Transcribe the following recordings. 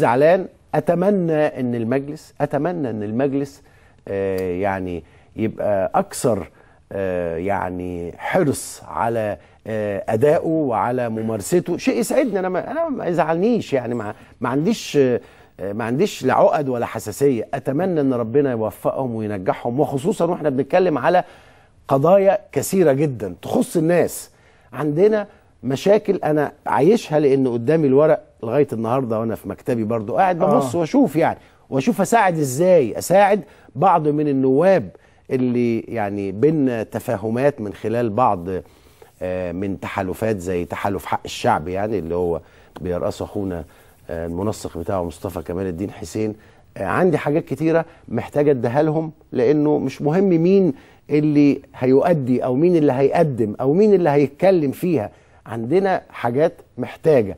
زعلان اتمنى ان المجلس اتمنى ان المجلس آه، يعني يبقى اكثر آه، يعني حرص على آه، ادائه وعلى ممارسته شيء يسعدني انا ما انا ما يزعلنيش يعني ما, ما عنديش ما عنديش لا عقد ولا حساسيه اتمنى ان ربنا يوفقهم وينجحهم وخصوصا واحنا بنتكلم على قضايا كثيره جدا تخص الناس عندنا مشاكل انا عايشها لان قدامي الورق لغايه النهارده وانا في مكتبي برضو قاعد آه. ببص آه. واشوف يعني واشوف اساعد ازاي اساعد بعض من النواب اللي يعني بينا تفاهمات من خلال بعض آه، من تحالفات زي تحالف حق الشعب يعني اللي هو بيرأسه اخونا آه، المنسق بتاعه مصطفى كمال الدين حسين عندي حاجات كتيره محتاجه اديها لهم لانه مش مهم مين اللي هيؤدي او مين اللي هيقدم او مين اللي هيتكلم فيها عندنا حاجات محتاجه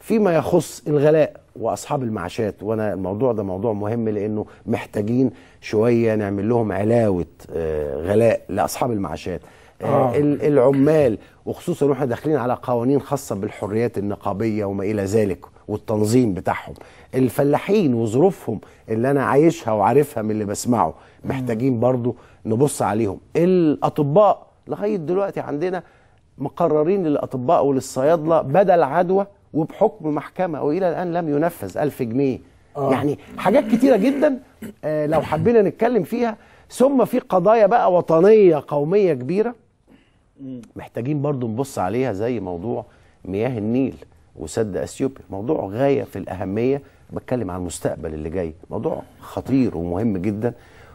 فيما يخص الغلاء واصحاب المعاشات وانا الموضوع ده موضوع مهم لانه محتاجين شويه نعمل لهم علاوه آه، غلاء لاصحاب المعاشات آه. آه. العمال وخصوصا واحنا داخلين على قوانين خاصه بالحريات النقابيه وما الى ذلك والتنظيم بتاعهم الفلاحين وظروفهم اللي انا عايشها وعارفها من اللي بسمعه محتاجين برضو نبص عليهم الاطباء لغايه دلوقتي عندنا مقررين للاطباء وللصيادله بدل عدوى وبحكم محكمه والى الان لم ينفذ 1000 جنيه آه. يعني حاجات كتيره جدا آه لو حبينا نتكلم فيها ثم في قضايا بقى وطنيه قوميه كبيره محتاجين برضو نبص عليها زي موضوع مياه النيل وسد اثيوبيا موضوع غايه في الاهميه بتكلم عن المستقبل اللي جاي موضوع خطير ومهم جدا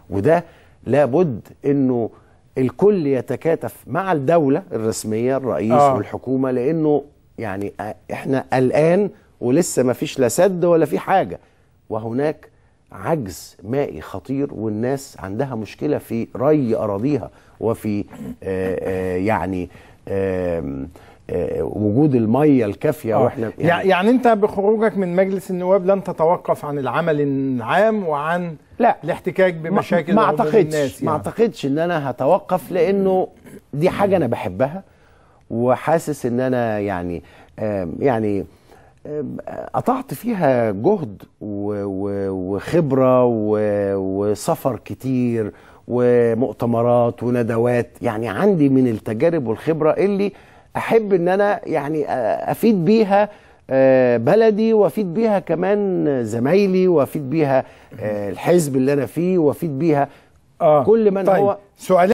وده لابد انه الكل يتكاتف مع الدولة الرسمية الرئيس آه. والحكومة لأنه يعني احنا الآن ولسه ما فيش لا سد ولا في حاجة وهناك عجز مائي خطير والناس عندها مشكلة في ري أراضيها وفي آآ آه، آآ آه، يعني آآ وجود الميه الكافيه آه. واحنا يعني, يعني انت بخروجك من مجلس النواب لن تتوقف عن العمل العام وعن لا الاحتكاك بمشاكل ما اعتقدش الناس يعني. ما اعتقدش ان انا هتوقف لانه دي حاجه انا بحبها وحاسس ان انا يعني يعني قطعت فيها جهد وخبره وسفر كتير ومؤتمرات وندوات يعني عندي من التجارب والخبره اللي احب ان انا يعني افيد بيها آه، بلدي وافيد بيها كمان زمايلي وافيد بيها آه، الحزب اللي انا فيه وافيد بيها آه. كل من طيب. هو سؤال